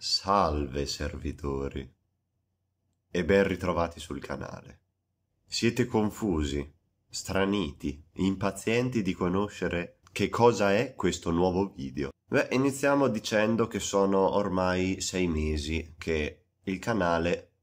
Salve servitori e ben ritrovati sul canale. Siete confusi, straniti, impazienti di conoscere che cosa è questo nuovo video? Beh, iniziamo dicendo che sono ormai sei mesi che il canale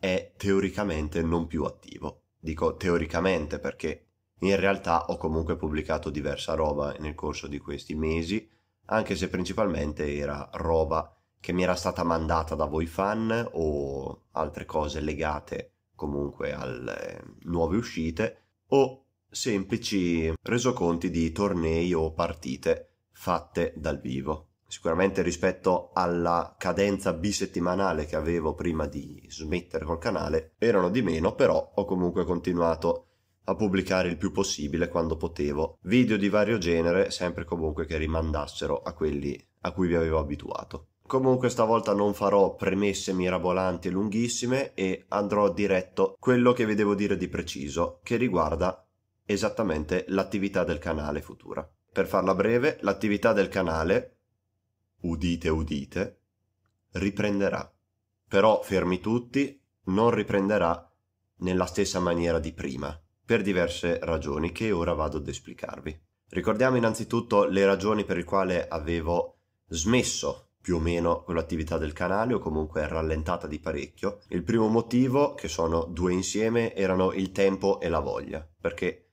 è teoricamente non più attivo. Dico teoricamente perché in realtà ho comunque pubblicato diversa roba nel corso di questi mesi, anche se principalmente era roba che mi era stata mandata da voi fan o altre cose legate comunque alle eh, nuove uscite o semplici resoconti di tornei o partite fatte dal vivo. Sicuramente rispetto alla cadenza bisettimanale che avevo prima di smettere col canale erano di meno, però ho comunque continuato a pubblicare il più possibile quando potevo video di vario genere, sempre comunque che rimandassero a quelli a cui vi avevo abituato. Comunque stavolta non farò premesse mirabolanti lunghissime e andrò diretto quello che vi devo dire di preciso, che riguarda esattamente l'attività del canale futura. Per farla breve, l'attività del canale, udite udite, riprenderà. Però, fermi tutti, non riprenderà nella stessa maniera di prima, per diverse ragioni che ora vado ad esplicarvi. Ricordiamo innanzitutto le ragioni per le quali avevo smesso più o meno con l'attività del canale o comunque è rallentata di parecchio. Il primo motivo, che sono due insieme, erano il tempo e la voglia, perché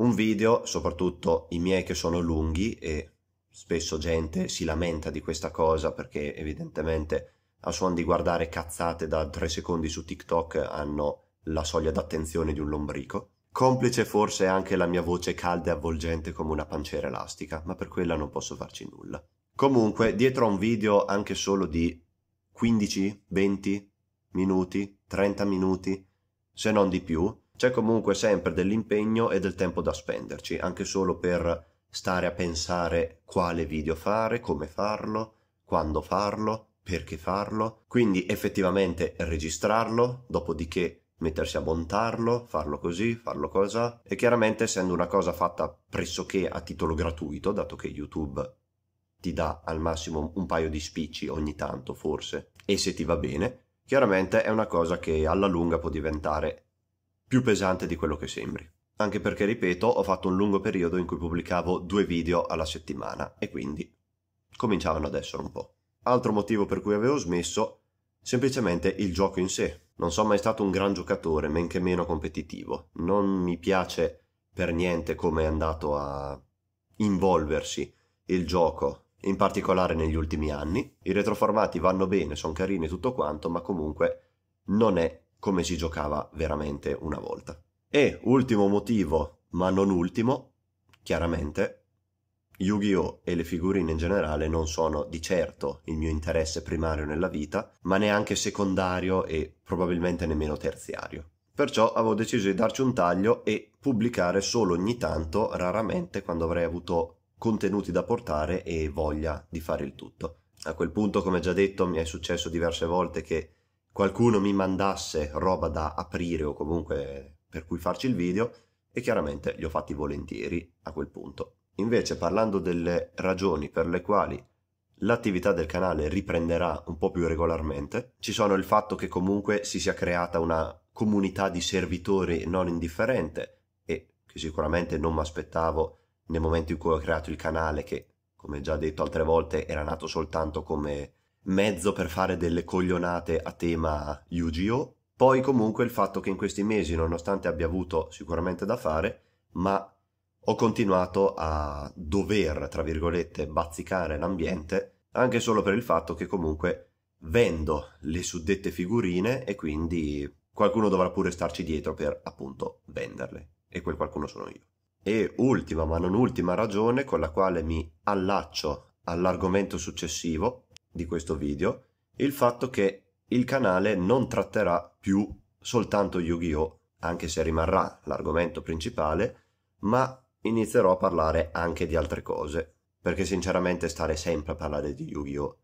un video, soprattutto i miei che sono lunghi e spesso gente si lamenta di questa cosa perché evidentemente a suon di guardare cazzate da 3 secondi su TikTok hanno la soglia d'attenzione di un lombrico. Complice forse anche la mia voce calda e avvolgente come una panciera elastica, ma per quella non posso farci nulla. Comunque, dietro a un video anche solo di 15, 20 minuti, 30 minuti, se non di più, c'è comunque sempre dell'impegno e del tempo da spenderci, anche solo per stare a pensare quale video fare, come farlo, quando farlo, perché farlo, quindi effettivamente registrarlo, dopodiché mettersi a montarlo, farlo così, farlo cosa e chiaramente essendo una cosa fatta pressoché a titolo gratuito, dato che YouTube ti dà al massimo un paio di spicci ogni tanto forse e se ti va bene, chiaramente è una cosa che alla lunga può diventare più pesante di quello che sembri. Anche perché, ripeto, ho fatto un lungo periodo in cui pubblicavo due video alla settimana e quindi cominciavano ad essere un po'. Altro motivo per cui avevo smesso, semplicemente il gioco in sé. Non sono mai stato un gran giocatore, men che meno competitivo. Non mi piace per niente come è andato a involversi il gioco in particolare negli ultimi anni. I retroformati vanno bene, sono carini e tutto quanto, ma comunque non è come si giocava veramente una volta. E ultimo motivo, ma non ultimo, chiaramente, Yu-Gi-Oh! e le figurine in generale non sono di certo il mio interesse primario nella vita, ma neanche secondario e probabilmente nemmeno terziario. Perciò avevo deciso di darci un taglio e pubblicare solo ogni tanto, raramente quando avrei avuto contenuti da portare e voglia di fare il tutto. A quel punto, come già detto, mi è successo diverse volte che qualcuno mi mandasse roba da aprire o comunque per cui farci il video e chiaramente li ho fatti volentieri a quel punto. Invece parlando delle ragioni per le quali l'attività del canale riprenderà un po' più regolarmente, ci sono il fatto che comunque si sia creata una comunità di servitori non indifferente e che sicuramente non mi aspettavo nel momento in cui ho creato il canale che, come già detto altre volte, era nato soltanto come mezzo per fare delle coglionate a tema Yu-Gi-Oh! Poi comunque il fatto che in questi mesi, nonostante abbia avuto sicuramente da fare, ma ho continuato a dover, tra virgolette, bazzicare l'ambiente, anche solo per il fatto che comunque vendo le suddette figurine e quindi qualcuno dovrà pure starci dietro per appunto venderle. E quel qualcuno sono io. E ultima ma non ultima ragione con la quale mi allaccio all'argomento successivo di questo video, il fatto che il canale non tratterà più soltanto Yu-Gi-Oh, anche se rimarrà l'argomento principale, ma inizierò a parlare anche di altre cose, perché sinceramente stare sempre a parlare di Yu-Gi-Oh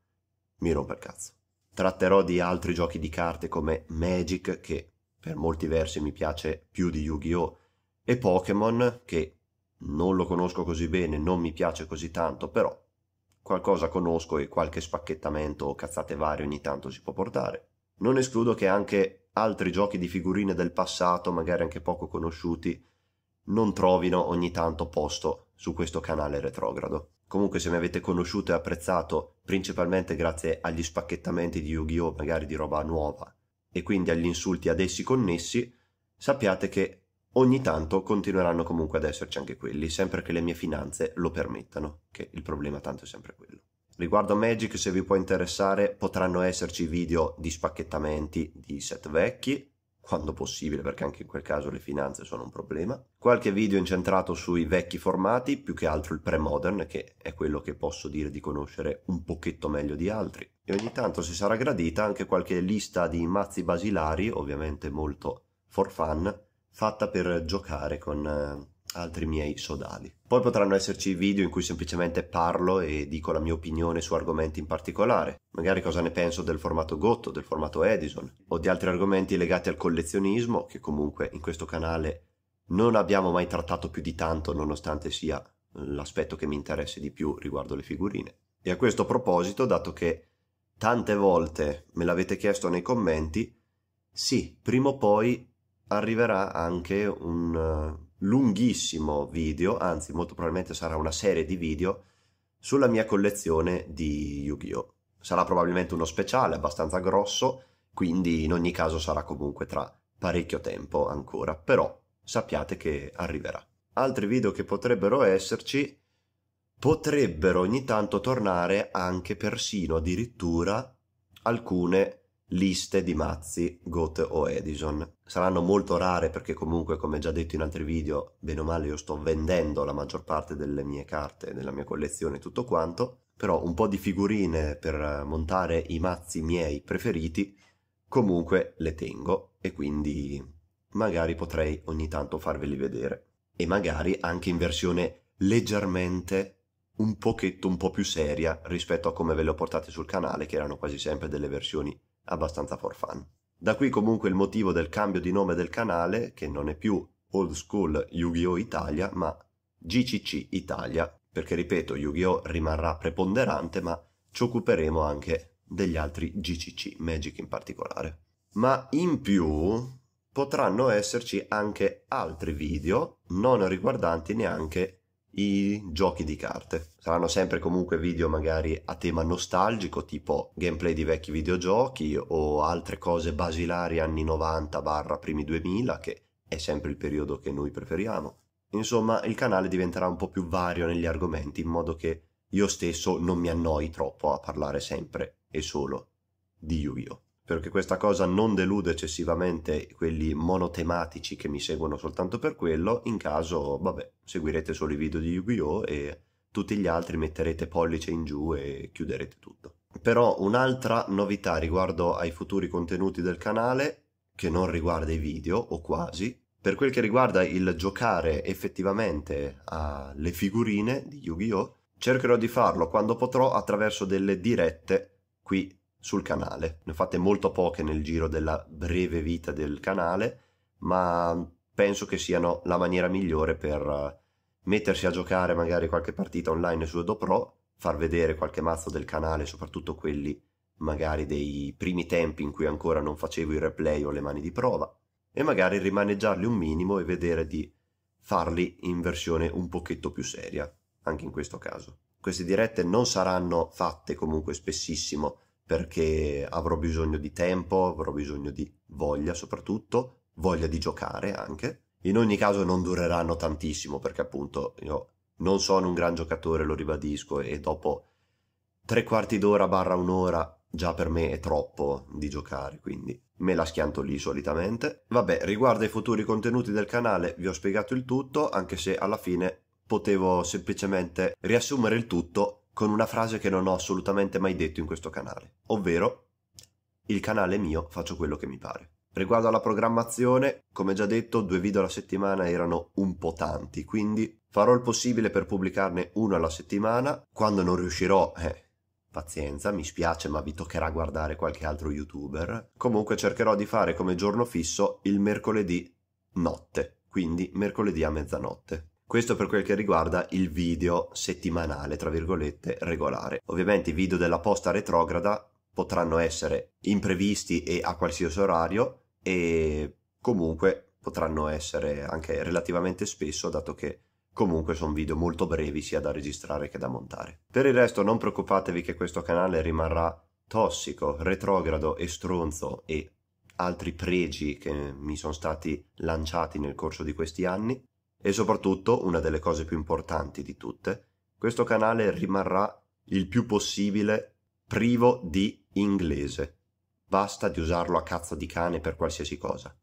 mi rompe il cazzo. Tratterò di altri giochi di carte come Magic, che per molti versi mi piace più di Yu-Gi-Oh, e Pokémon che non lo conosco così bene, non mi piace così tanto, però qualcosa conosco e qualche spacchettamento o cazzate varie ogni tanto si può portare. Non escludo che anche altri giochi di figurine del passato, magari anche poco conosciuti, non trovino ogni tanto posto su questo canale retrogrado. Comunque se mi avete conosciuto e apprezzato principalmente grazie agli spacchettamenti di Yu-Gi-Oh, magari di roba nuova, e quindi agli insulti ad essi connessi, sappiate che Ogni tanto continueranno comunque ad esserci anche quelli, sempre che le mie finanze lo permettano, che il problema tanto è sempre quello. Riguardo Magic, se vi può interessare, potranno esserci video di spacchettamenti di set vecchi, quando possibile, perché anche in quel caso le finanze sono un problema. Qualche video incentrato sui vecchi formati, più che altro il pre-modern, che è quello che posso dire di conoscere un pochetto meglio di altri. E ogni tanto, se sarà gradita, anche qualche lista di mazzi basilari, ovviamente molto for fun, fatta per giocare con eh, altri miei sodali. Poi potranno esserci video in cui semplicemente parlo e dico la mia opinione su argomenti in particolare, magari cosa ne penso del formato Gotto, del formato Edison o di altri argomenti legati al collezionismo che comunque in questo canale non abbiamo mai trattato più di tanto nonostante sia eh, l'aspetto che mi interessa di più riguardo le figurine. E a questo proposito, dato che tante volte me l'avete chiesto nei commenti, sì, prima o poi arriverà anche un eh, lunghissimo video, anzi molto probabilmente sarà una serie di video sulla mia collezione di Yu-Gi-Oh! Sarà probabilmente uno speciale abbastanza grosso, quindi in ogni caso sarà comunque tra parecchio tempo ancora, però sappiate che arriverà. Altri video che potrebbero esserci potrebbero ogni tanto tornare anche persino addirittura alcune liste di mazzi Goethe o Edison. Saranno molto rare perché comunque, come già detto in altri video, bene o male io sto vendendo la maggior parte delle mie carte, della mia collezione e tutto quanto, però un po' di figurine per montare i mazzi miei preferiti comunque le tengo e quindi magari potrei ogni tanto farveli vedere e magari anche in versione leggermente un pochetto un po' più seria rispetto a come ve le ho portate sul canale che erano quasi sempre delle versioni abbastanza for fun. Da qui comunque il motivo del cambio di nome del canale, che non è più Old School Yu-Gi-Oh! Italia, ma GCC Italia, perché ripeto, Yu-Gi-Oh! rimarrà preponderante, ma ci occuperemo anche degli altri GCC, Magic in particolare. Ma in più potranno esserci anche altri video non riguardanti neanche i giochi di carte. Saranno sempre comunque video magari a tema nostalgico, tipo gameplay di vecchi videogiochi o altre cose basilari anni 90 barra primi 2000, che è sempre il periodo che noi preferiamo. Insomma, il canale diventerà un po' più vario negli argomenti, in modo che io stesso non mi annoi troppo a parlare sempre e solo di Yu-Gi-Oh! perché questa cosa non delude eccessivamente quelli monotematici che mi seguono soltanto per quello, in caso, vabbè, seguirete solo i video di Yu-Gi-Oh! e tutti gli altri metterete pollice in giù e chiuderete tutto. Però un'altra novità riguardo ai futuri contenuti del canale, che non riguarda i video, o quasi, per quel che riguarda il giocare effettivamente alle figurine di Yu-Gi-Oh! cercherò di farlo quando potrò attraverso delle dirette qui sul canale. Ne ho fatte molto poche nel giro della breve vita del canale, ma penso che siano la maniera migliore per eh, mettersi a giocare magari qualche partita online su Edo Pro, far vedere qualche mazzo del canale, soprattutto quelli magari dei primi tempi in cui ancora non facevo i replay o le mani di prova, e magari rimaneggiarli un minimo e vedere di farli in versione un pochetto più seria, anche in questo caso. Queste dirette non saranno fatte comunque spessissimo perché avrò bisogno di tempo, avrò bisogno di voglia soprattutto, voglia di giocare anche. In ogni caso non dureranno tantissimo perché appunto io non sono un gran giocatore, lo ribadisco, e dopo tre quarti d'ora barra un'ora già per me è troppo di giocare, quindi me la schianto lì solitamente. Vabbè, riguardo ai futuri contenuti del canale vi ho spiegato il tutto, anche se alla fine potevo semplicemente riassumere il tutto con una frase che non ho assolutamente mai detto in questo canale, ovvero il canale mio faccio quello che mi pare. Riguardo alla programmazione, come già detto, due video alla settimana erano un po' tanti, quindi farò il possibile per pubblicarne uno alla settimana. Quando non riuscirò, eh, pazienza, mi spiace, ma vi toccherà guardare qualche altro youtuber. Comunque cercherò di fare come giorno fisso il mercoledì notte, quindi mercoledì a mezzanotte. Questo per quel che riguarda il video settimanale, tra virgolette, regolare. Ovviamente i video della posta retrograda potranno essere imprevisti e a qualsiasi orario e comunque potranno essere anche relativamente spesso, dato che Comunque sono video molto brevi sia da registrare che da montare. Per il resto non preoccupatevi che questo canale rimarrà tossico, retrogrado e stronzo e altri pregi che mi sono stati lanciati nel corso di questi anni. E soprattutto, una delle cose più importanti di tutte, questo canale rimarrà il più possibile privo di inglese. Basta di usarlo a cazzo di cane per qualsiasi cosa.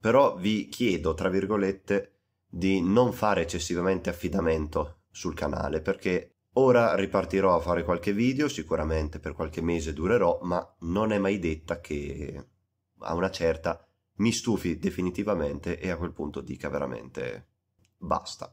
Però vi chiedo, tra virgolette, di non fare eccessivamente affidamento sul canale perché ora ripartirò a fare qualche video, sicuramente per qualche mese durerò, ma non è mai detta che a una certa mi stufi definitivamente e a quel punto dica veramente basta,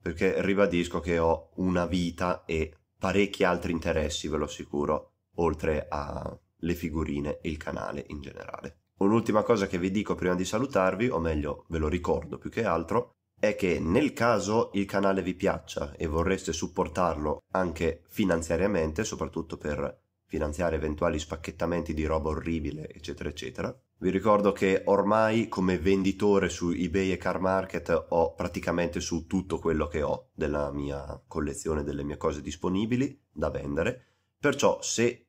perché ribadisco che ho una vita e parecchi altri interessi, ve lo assicuro, oltre alle figurine e il canale in generale. Un'ultima cosa che vi dico prima di salutarvi, o meglio ve lo ricordo più che altro, è che nel caso il canale vi piaccia e vorreste supportarlo anche finanziariamente, soprattutto per finanziare eventuali spacchettamenti di roba orribile, eccetera, eccetera. Vi ricordo che ormai come venditore su eBay e Car Market ho praticamente su tutto quello che ho della mia collezione, delle mie cose disponibili da vendere. Perciò se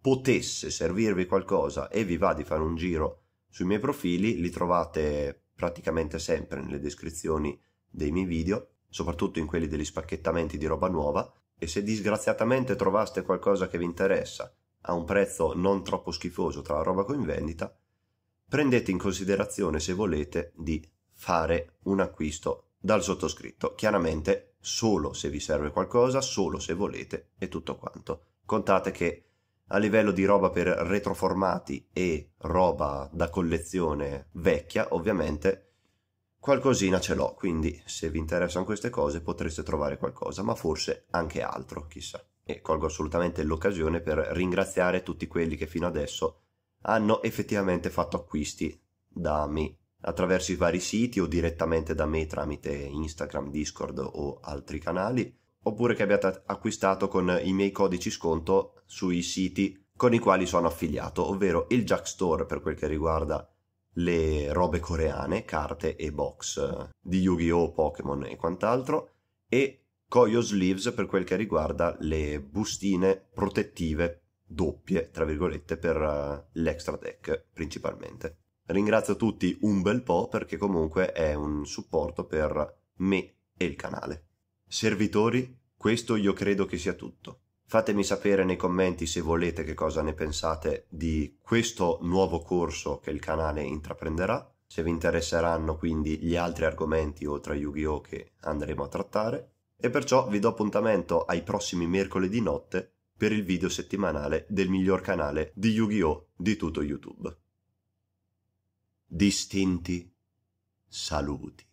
potesse servirvi qualcosa e vi va di fare un giro sui miei profili, li trovate praticamente sempre nelle descrizioni dei miei video, soprattutto in quelli degli spacchettamenti di roba nuova, e se disgraziatamente trovaste qualcosa che vi interessa a un prezzo non troppo schifoso tra la roba in vendita, prendete in considerazione se volete di fare un acquisto dal sottoscritto, chiaramente solo se vi serve qualcosa, solo se volete e tutto quanto. Contate che a livello di roba per retroformati e roba da collezione vecchia, ovviamente qualcosina ce l'ho, quindi se vi interessano queste cose potreste trovare qualcosa, ma forse anche altro, chissà. E colgo assolutamente l'occasione per ringraziare tutti quelli che fino adesso hanno effettivamente fatto acquisti da me attraverso i vari siti o direttamente da me tramite Instagram, Discord o altri canali, oppure che abbiate acquistato con i miei codici sconto sui siti con i quali sono affiliato, ovvero il Jack Store per quel che riguarda le robe coreane, carte e box di Yu-Gi-Oh, Pokémon e quant'altro, e Koyo Sleeves per quel che riguarda le bustine protettive doppie, tra virgolette, per eh, l'extra deck principalmente. Ringrazio tutti un bel po' perché comunque è un supporto per me e il canale. Servitori, questo io credo che sia tutto. Fatemi sapere nei commenti se volete che cosa ne pensate di questo nuovo corso che il canale intraprenderà, se vi interesseranno quindi gli altri argomenti oltre a Yu-Gi-Oh che andremo a trattare e perciò vi do appuntamento ai prossimi mercoledì notte per il video settimanale del miglior canale di Yu-Gi-Oh di tutto YouTube. Distinti saluti.